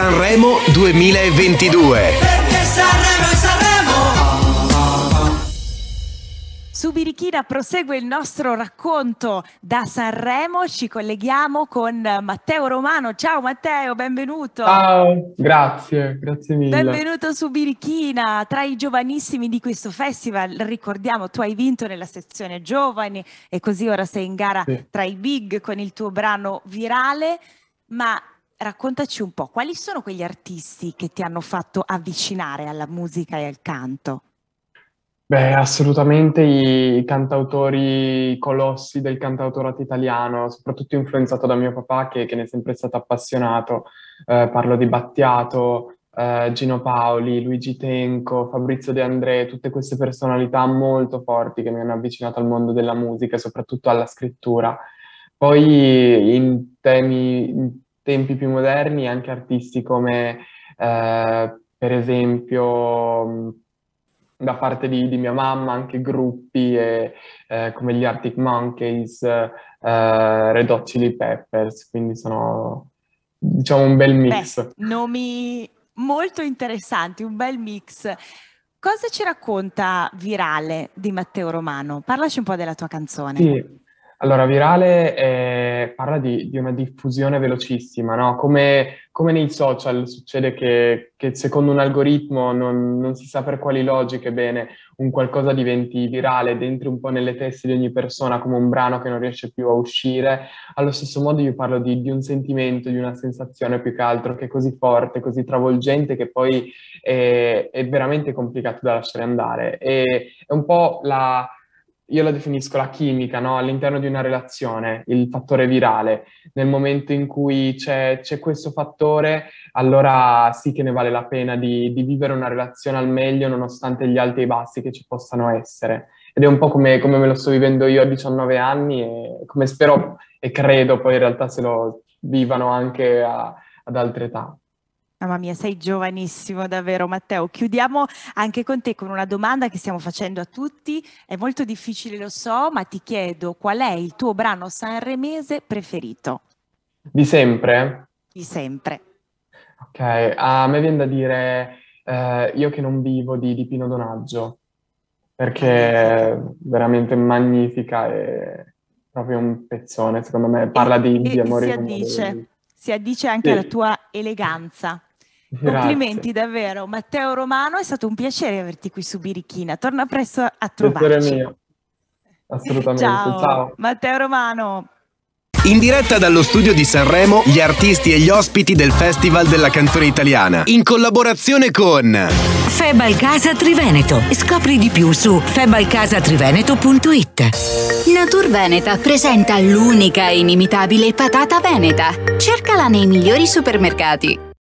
Sanremo 2022. Perché Sanremo è Sanremo. Su Birichina prosegue il nostro racconto da Sanremo, ci colleghiamo con Matteo Romano. Ciao Matteo, benvenuto. Ciao, grazie, grazie mille. Benvenuto su Birichina, tra i giovanissimi di questo festival. Ricordiamo, tu hai vinto nella sezione giovani e così ora sei in gara sì. tra i big con il tuo brano virale, ma raccontaci un po', quali sono quegli artisti che ti hanno fatto avvicinare alla musica e al canto? Beh, assolutamente i cantautori colossi del cantautorato italiano, soprattutto influenzato da mio papà che, che ne è sempre stato appassionato. Eh, parlo di Battiato, eh, Gino Paoli, Luigi Tenco, Fabrizio De André, tutte queste personalità molto forti che mi hanno avvicinato al mondo della musica soprattutto alla scrittura. Poi in temi, tempi più moderni anche artisti come eh, per esempio mm, da parte di, di, mia mamma anche gruppi e, eh, come gli Arctic Monkeys, eh, Red Hot Chili Peppers, quindi sono diciamo un bel mix. Beh, nomi molto interessanti, un bel mix. Cosa ci racconta Virale di Matteo Romano? Parlaci un po' della tua canzone. Sì, allora Virale è parla di, di una diffusione velocissima, no? come, come, nei social succede che, che secondo un algoritmo non, non, si sa per quali logiche bene un qualcosa diventi virale dentro un po' nelle teste di ogni persona come un brano che non riesce più a uscire, allo stesso modo io parlo di, di un sentimento, di una sensazione più che altro che è così forte, così travolgente che poi è, è veramente complicato da lasciare andare. E, è un po' la io la definisco la chimica no? all'interno di una relazione, il fattore virale. Nel momento in cui c'è, c'è questo fattore, allora sì che ne vale la pena di, di, vivere una relazione al meglio nonostante gli alti e i bassi che ci possano essere. Ed è un po' come, come me lo sto vivendo io a 19 anni e come spero e credo poi in realtà se lo vivano anche a, ad altre età. Mamma mia, sei giovanissimo davvero Matteo. Chiudiamo anche con te con una domanda che stiamo facendo a tutti. È molto difficile, lo so, ma ti chiedo qual è il tuo brano sanremese preferito? Di sempre? Di sempre. Ok, a me viene da dire eh, Io che non vivo di, di Pino Donaggio, perché è veramente magnifica e proprio un pezzone, secondo me, parla di, di amore. Si addice, si addice anche sì. alla tua eleganza. Grazie. Complimenti davvero. Matteo Romano, è stato un piacere averti qui su Birichina. Torna presto a trovarci. Piacere mio. Assolutamente. Ciao. Ciao. Matteo Romano. In diretta dallo studio di Sanremo, gli artisti e gli ospiti del Festival della Canzone Italiana, in collaborazione con Febal Casa Triveneto. Scopri di più su febalcasatriveneto.it. Natur Veneta presenta l'unica e inimitabile patata veneta. Cercala nei migliori supermercati.